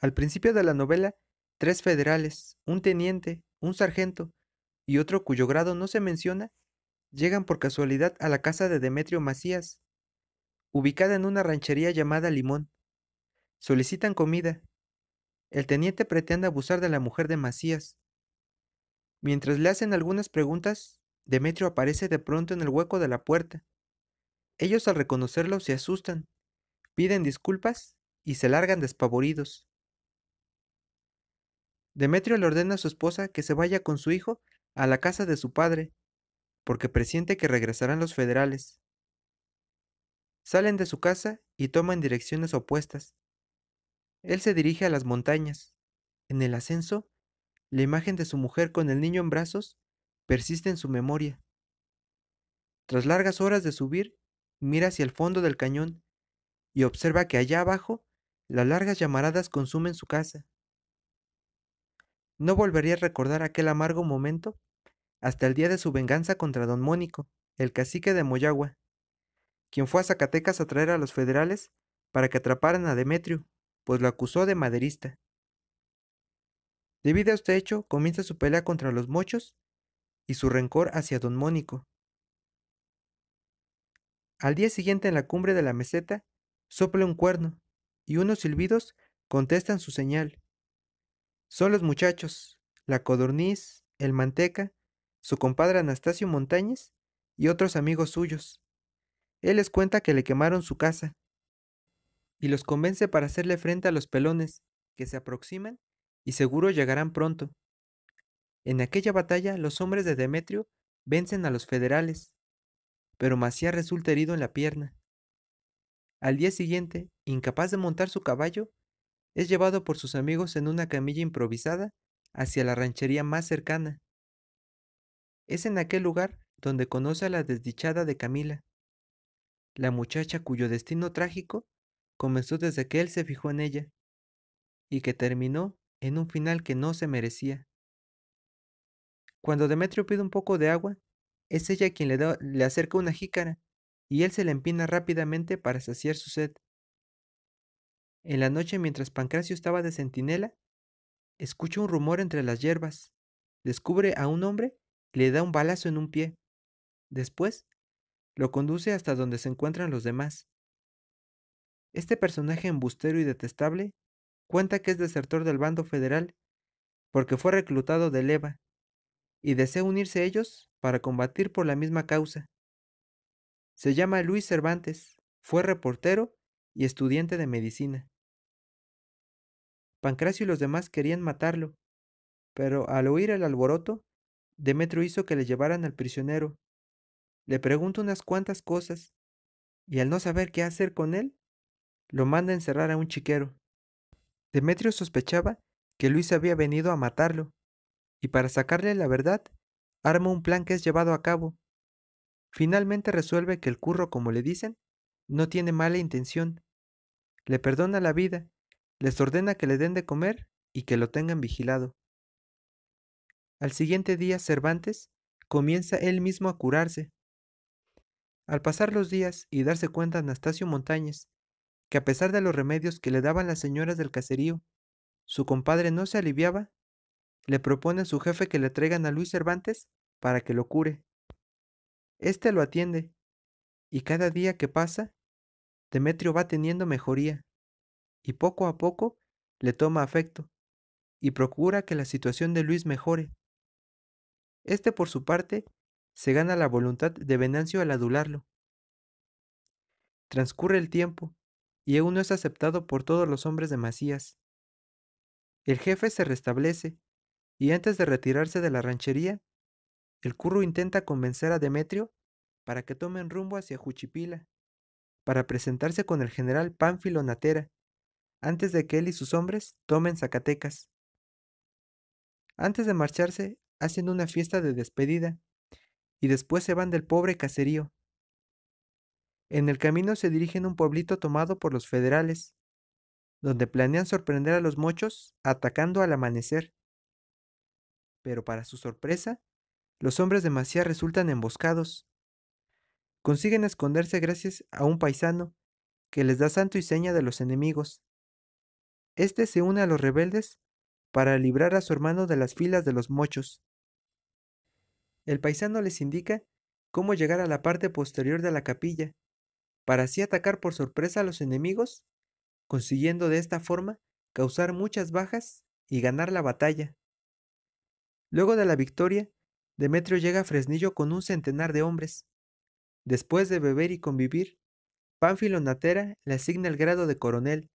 Al principio de la novela, tres federales, un teniente, un sargento y otro cuyo grado no se menciona, llegan por casualidad a la casa de Demetrio Macías, ubicada en una ranchería llamada Limón. Solicitan comida. El teniente pretende abusar de la mujer de Macías. Mientras le hacen algunas preguntas, Demetrio aparece de pronto en el hueco de la puerta. Ellos al reconocerlo se asustan, piden disculpas y se largan despavoridos. Demetrio le ordena a su esposa que se vaya con su hijo a la casa de su padre, porque presiente que regresarán los federales. Salen de su casa y toman direcciones opuestas. Él se dirige a las montañas. En el ascenso, la imagen de su mujer con el niño en brazos persiste en su memoria. Tras largas horas de subir, mira hacia el fondo del cañón y observa que allá abajo las largas llamaradas consumen su casa. No volvería a recordar aquel amargo momento hasta el día de su venganza contra don Mónico, el cacique de Moyagua, quien fue a Zacatecas a traer a los federales para que atraparan a Demetrio, pues lo acusó de maderista. Debido a este hecho, comienza su pelea contra los mochos y su rencor hacia don Mónico. Al día siguiente en la cumbre de la meseta, sopla un cuerno, y unos silbidos contestan su señal. Son los muchachos, la codorniz, el manteca, su compadre Anastasio Montañez y otros amigos suyos. Él les cuenta que le quemaron su casa y los convence para hacerle frente a los pelones que se aproximan y seguro llegarán pronto. En aquella batalla los hombres de Demetrio vencen a los federales, pero Macías resulta herido en la pierna. Al día siguiente, incapaz de montar su caballo, es llevado por sus amigos en una camilla improvisada hacia la ranchería más cercana. Es en aquel lugar donde conoce a la desdichada de Camila, la muchacha cuyo destino trágico comenzó desde que él se fijó en ella y que terminó en un final que no se merecía. Cuando Demetrio pide un poco de agua, es ella quien le, acerca una jícara y él se la empina rápidamente para saciar su sed. En la noche, mientras Pancracio estaba de centinela, escucha un rumor entre las hierbas, descubre a un hombre le da un balazo en un pie. Después, lo conduce hasta donde se encuentran los demás. Este personaje embustero y detestable cuenta que es desertor del bando federal porque fue reclutado de leva y desea unirse a ellos para combatir por la misma causa. Se llama Luis Cervantes, fue reportero y estudiante de medicina. Pancracio y los demás querían matarlo, pero al oír el alboroto, Demetrio hizo que le llevaran al prisionero. Le pregunta unas cuantas cosas, y al no saber qué hacer con él, lo manda a encerrar a un chiquero. Demetrio sospechaba que Luis había venido a matarlo, y para sacarle la verdad, arma un plan que es llevado a cabo. Finalmente resuelve que el curro, como le dicen, no tiene mala intención. Le perdona la vida les ordena que le den de comer y que lo tengan vigilado. Al siguiente día Cervantes comienza él mismo a curarse. Al pasar los días y darse cuenta Anastasio Montañez que a pesar de los remedios que le daban las señoras del caserío, su compadre no se aliviaba, le propone a su jefe que le traigan a Luis Cervantes para que lo cure. Este lo atiende, y cada día que pasa, Demetrio va teniendo mejoría y poco a poco le toma afecto y procura que la situación de Luis mejore. Este, por su parte, se gana la voluntad de Venancio al adularlo. Transcurre el tiempo y aún no es aceptado por todos los hombres de Macías. El jefe se restablece y antes de retirarse de la ranchería, el curro intenta convencer a Demetrio para que tomen rumbo hacia Juchipila, para presentarse con el general Pánfilo Natera, antes de que él y sus hombres tomen Zacatecas. Antes de marcharse, hacen una fiesta de despedida y después se van del pobre caserío. En el camino se dirigen a un pueblito tomado por los federales, donde planean sorprender a los mochos atacando al amanecer. Pero para su sorpresa, los hombres de resultan emboscados. Consiguen esconderse gracias a un paisano que les da santo y seña de los enemigos. Este se une a los rebeldes para librar a su hermano de las filas de los mochos. El paisano les indica cómo llegar a la parte posterior de la capilla, para así atacar por sorpresa a los enemigos, consiguiendo de esta forma causar muchas bajas y ganar la batalla. Luego de la victoria, Demetrio llega a Fresnillo con un centenar de hombres. Después de beber y convivir, Pánfilo Natera le asigna el grado de coronel,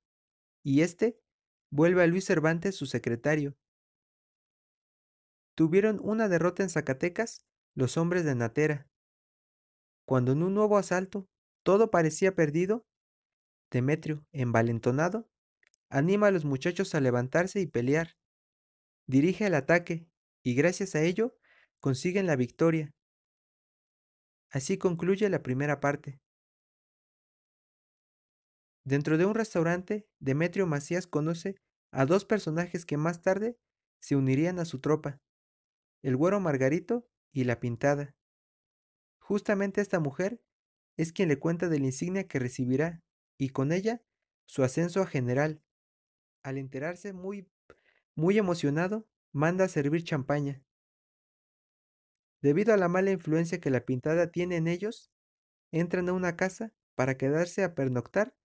y este vuelve a Luis Cervantes su secretario. Tuvieron una derrota en Zacatecas los hombres de Natera. Cuando en un nuevo asalto todo parecía perdido, Demetrio, envalentonado, anima a los muchachos a levantarse y pelear. Dirige el ataque y gracias a ello consiguen la victoria. Así concluye la primera parte. Dentro de un restaurante, Demetrio Macías conoce a dos personajes que más tarde se unirían a su tropa, el güero Margarito y la pintada. Justamente esta mujer es quien le cuenta de la insignia que recibirá y con ella su ascenso a general. Al enterarse muy, muy emocionado, manda a servir champaña. Debido a la mala influencia que la pintada tiene en ellos, entran a una casa para quedarse a pernoctar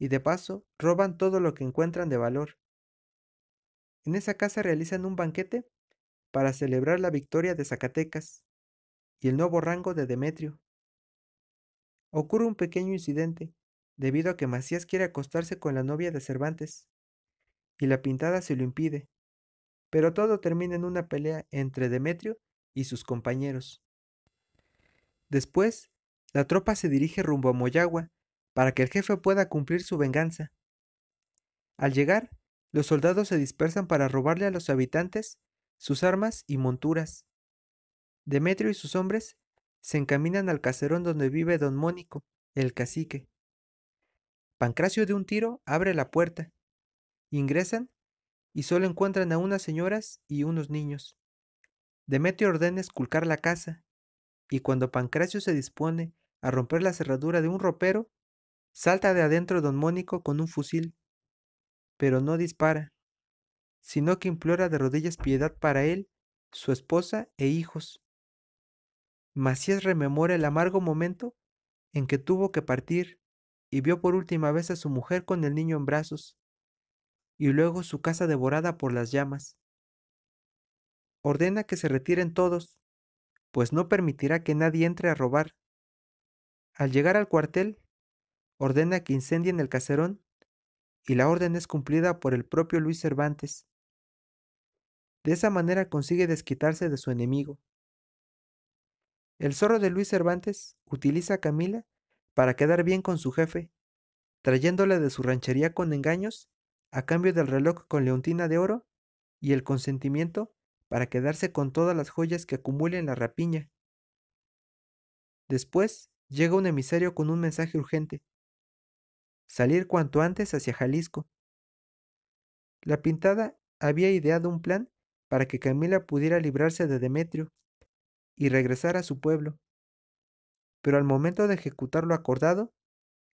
y de paso roban todo lo que encuentran de valor. En esa casa realizan un banquete para celebrar la victoria de Zacatecas y el nuevo rango de Demetrio. Ocurre un pequeño incidente debido a que Macías quiere acostarse con la novia de Cervantes y la pintada se lo impide, pero todo termina en una pelea entre Demetrio y sus compañeros. Después, la tropa se dirige rumbo a Moyagua, para que el jefe pueda cumplir su venganza. Al llegar, los soldados se dispersan para robarle a los habitantes sus armas y monturas. Demetrio y sus hombres se encaminan al caserón donde vive don Mónico, el cacique. Pancracio de un tiro abre la puerta. Ingresan y solo encuentran a unas señoras y unos niños. Demetrio ordena esculcar la casa, y cuando Pancracio se dispone a romper la cerradura de un ropero, Salta de adentro don Mónico con un fusil, pero no dispara, sino que implora de rodillas piedad para él, su esposa e hijos. Macías rememora el amargo momento en que tuvo que partir y vio por última vez a su mujer con el niño en brazos, y luego su casa devorada por las llamas. Ordena que se retiren todos, pues no permitirá que nadie entre a robar. Al llegar al cuartel, ordena que incendien el caserón y la orden es cumplida por el propio Luis Cervantes. De esa manera consigue desquitarse de su enemigo. El zorro de Luis Cervantes utiliza a Camila para quedar bien con su jefe, trayéndole de su ranchería con engaños a cambio del reloj con leontina de oro y el consentimiento para quedarse con todas las joyas que acumule en la rapiña. Después llega un emisario con un mensaje urgente, salir cuanto antes hacia Jalisco. La pintada había ideado un plan para que Camila pudiera librarse de Demetrio y regresar a su pueblo. Pero al momento de ejecutar lo acordado,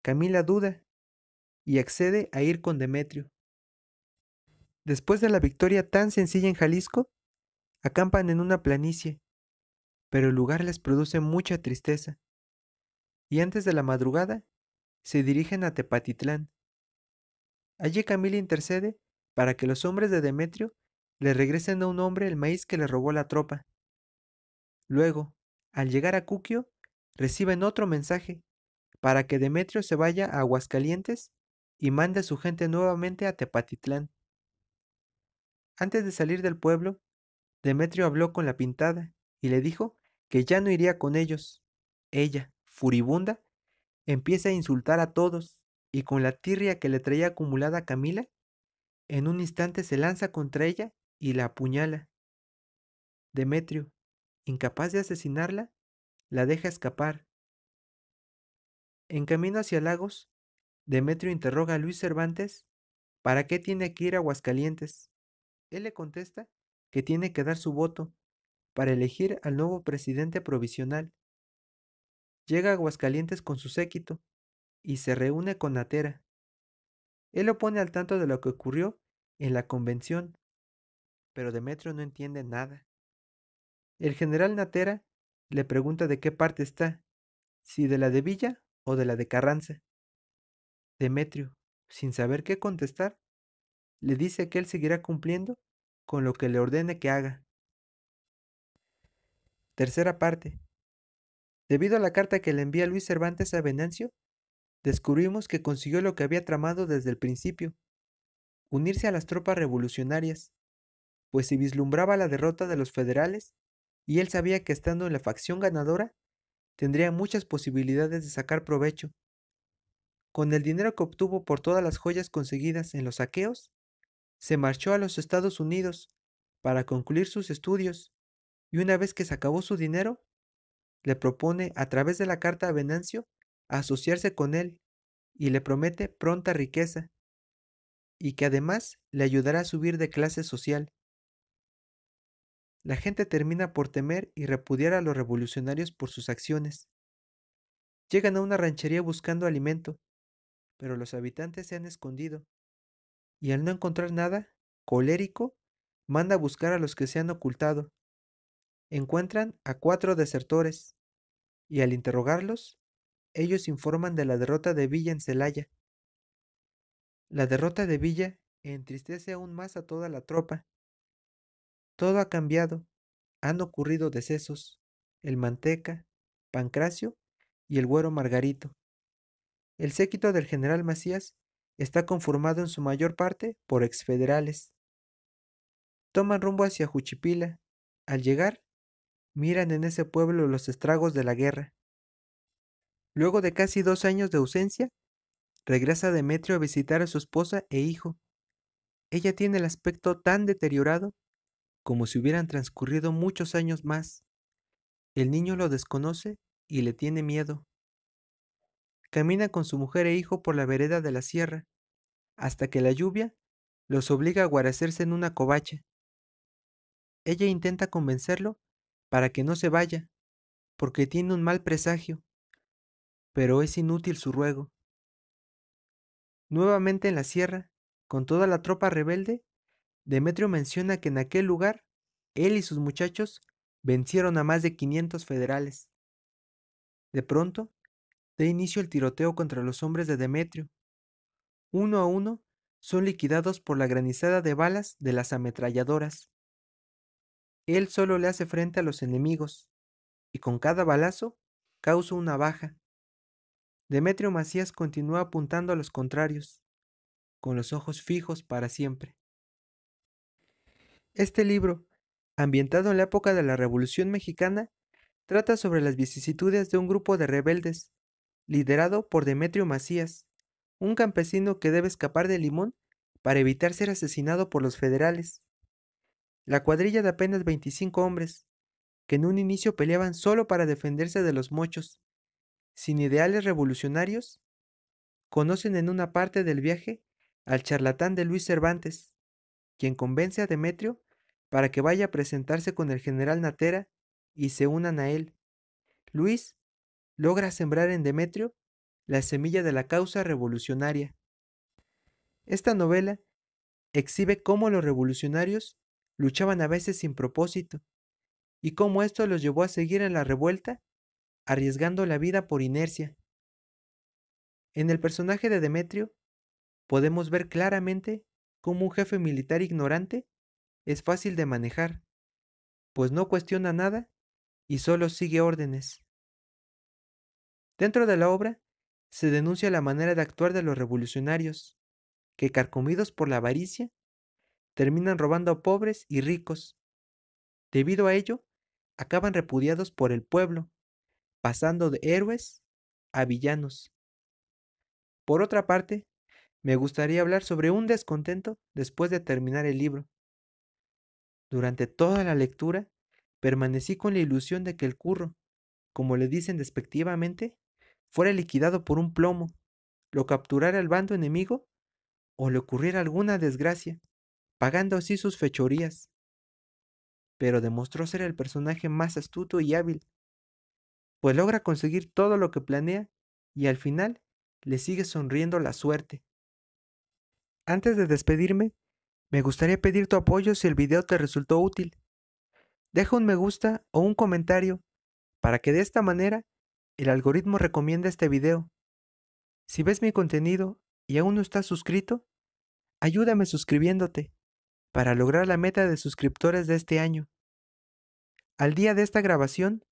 Camila duda y accede a ir con Demetrio. Después de la victoria tan sencilla en Jalisco, acampan en una planicie, pero el lugar les produce mucha tristeza. Y antes de la madrugada, se dirigen a Tepatitlán. Allí Camila intercede para que los hombres de Demetrio le regresen a un hombre el maíz que le robó la tropa. Luego, al llegar a Cuquio, reciben otro mensaje para que Demetrio se vaya a Aguascalientes y mande a su gente nuevamente a Tepatitlán. Antes de salir del pueblo, Demetrio habló con la pintada y le dijo que ya no iría con ellos. Ella, furibunda, empieza a insultar a todos y con la tirria que le traía acumulada a Camila, en un instante se lanza contra ella y la apuñala. Demetrio, incapaz de asesinarla, la deja escapar. En camino hacia Lagos, Demetrio interroga a Luis Cervantes para qué tiene que ir a Aguascalientes. Él le contesta que tiene que dar su voto para elegir al nuevo presidente provisional llega a Aguascalientes con su séquito y se reúne con Natera, Él lo pone al tanto de lo que ocurrió en la convención, pero Demetrio no entiende nada. El general Natera le pregunta de qué parte está, si de la de Villa o de la de Carranza. Demetrio, sin saber qué contestar, le dice que él seguirá cumpliendo con lo que le ordene que haga. Tercera parte. Debido a la carta que le envía Luis Cervantes a Venancio, descubrimos que consiguió lo que había tramado desde el principio, unirse a las tropas revolucionarias, pues si vislumbraba la derrota de los federales y él sabía que estando en la facción ganadora, tendría muchas posibilidades de sacar provecho. Con el dinero que obtuvo por todas las joyas conseguidas en los saqueos, se marchó a los Estados Unidos para concluir sus estudios y una vez que se acabó su dinero, le propone a través de la carta a Venancio asociarse con él y le promete pronta riqueza y que además le ayudará a subir de clase social. La gente termina por temer y repudiar a los revolucionarios por sus acciones. Llegan a una ranchería buscando alimento, pero los habitantes se han escondido, y al no encontrar nada, colérico, manda a buscar a los que se han ocultado encuentran a cuatro desertores y al interrogarlos, ellos informan de la derrota de Villa en Celaya. La derrota de Villa entristece aún más a toda la tropa. Todo ha cambiado, han ocurrido decesos, el manteca, Pancracio y el güero Margarito. El séquito del general Macías está conformado en su mayor parte por exfederales. Toman rumbo hacia Juchipila. Al llegar, miran en ese pueblo los estragos de la guerra. Luego de casi dos años de ausencia, regresa Demetrio a visitar a su esposa e hijo. Ella tiene el aspecto tan deteriorado como si hubieran transcurrido muchos años más. El niño lo desconoce y le tiene miedo. Camina con su mujer e hijo por la vereda de la sierra, hasta que la lluvia los obliga a guarecerse en una covacha. Ella intenta convencerlo para que no se vaya, porque tiene un mal presagio, pero es inútil su ruego. Nuevamente en la sierra, con toda la tropa rebelde, Demetrio menciona que en aquel lugar, él y sus muchachos vencieron a más de 500 federales. De pronto, da inicio el tiroteo contra los hombres de Demetrio. Uno a uno son liquidados por la granizada de balas de las ametralladoras. Él solo le hace frente a los enemigos y con cada balazo causa una baja. Demetrio Macías continúa apuntando a los contrarios, con los ojos fijos para siempre. Este libro, ambientado en la época de la Revolución Mexicana, trata sobre las vicisitudes de un grupo de rebeldes, liderado por Demetrio Macías, un campesino que debe escapar de Limón para evitar ser asesinado por los federales la cuadrilla de apenas 25 hombres, que en un inicio peleaban solo para defenderse de los mochos, sin ideales revolucionarios, conocen en una parte del viaje al charlatán de Luis Cervantes, quien convence a Demetrio para que vaya a presentarse con el general Natera y se unan a él. Luis logra sembrar en Demetrio la semilla de la causa revolucionaria. Esta novela exhibe cómo los revolucionarios luchaban a veces sin propósito, y cómo esto los llevó a seguir en la revuelta, arriesgando la vida por inercia. En el personaje de Demetrio, podemos ver claramente cómo un jefe militar ignorante es fácil de manejar, pues no cuestiona nada y solo sigue órdenes. Dentro de la obra, se denuncia la manera de actuar de los revolucionarios, que carcomidos por la avaricia, terminan robando a pobres y ricos. Debido a ello, acaban repudiados por el pueblo, pasando de héroes a villanos. Por otra parte, me gustaría hablar sobre un descontento después de terminar el libro. Durante toda la lectura, permanecí con la ilusión de que el curro, como le dicen despectivamente, fuera liquidado por un plomo, lo capturara el bando enemigo o le ocurriera alguna desgracia pagando así sus fechorías. Pero demostró ser el personaje más astuto y hábil, pues logra conseguir todo lo que planea y al final le sigue sonriendo la suerte. Antes de despedirme, me gustaría pedir tu apoyo si el video te resultó útil. Deja un me gusta o un comentario para que de esta manera el algoritmo recomienda este video. Si ves mi contenido y aún no estás suscrito, ayúdame suscribiéndote para lograr la meta de suscriptores de este año. Al día de esta grabación,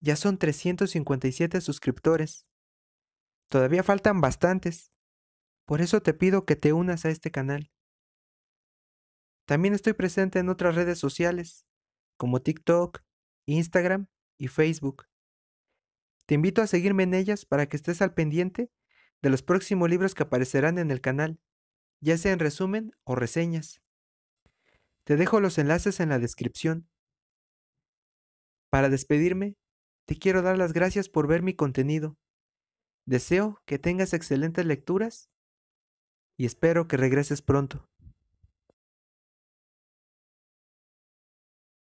ya son 357 suscriptores. Todavía faltan bastantes. Por eso te pido que te unas a este canal. También estoy presente en otras redes sociales, como TikTok, Instagram y Facebook. Te invito a seguirme en ellas para que estés al pendiente de los próximos libros que aparecerán en el canal, ya sea en resumen o reseñas. Te dejo los enlaces en la descripción. Para despedirme, te quiero dar las gracias por ver mi contenido. Deseo que tengas excelentes lecturas y espero que regreses pronto.